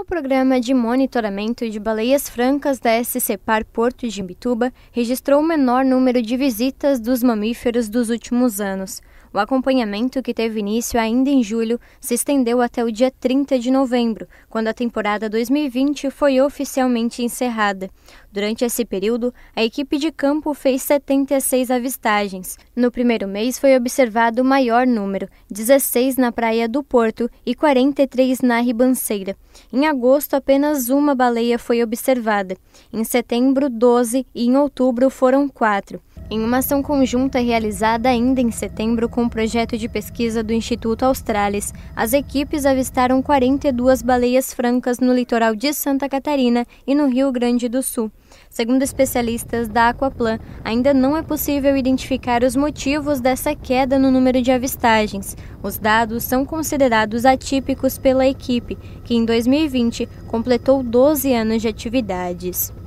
O programa de monitoramento de baleias francas da SCPAR Porto de Imbituba registrou o menor número de visitas dos mamíferos dos últimos anos. O acompanhamento, que teve início ainda em julho, se estendeu até o dia 30 de novembro, quando a temporada 2020 foi oficialmente encerrada. Durante esse período, a equipe de campo fez 76 avistagens. No primeiro mês foi observado o maior número, 16 na Praia do Porto e 43 na Ribanceira. Em agosto, apenas uma baleia foi observada. Em setembro, 12 e em outubro foram quatro em uma ação conjunta realizada ainda em setembro com o um projeto de pesquisa do Instituto Australis, as equipes avistaram 42 baleias francas no litoral de Santa Catarina e no Rio Grande do Sul. Segundo especialistas da Aquaplan, ainda não é possível identificar os motivos dessa queda no número de avistagens. Os dados são considerados atípicos pela equipe, que em 2020 completou 12 anos de atividades.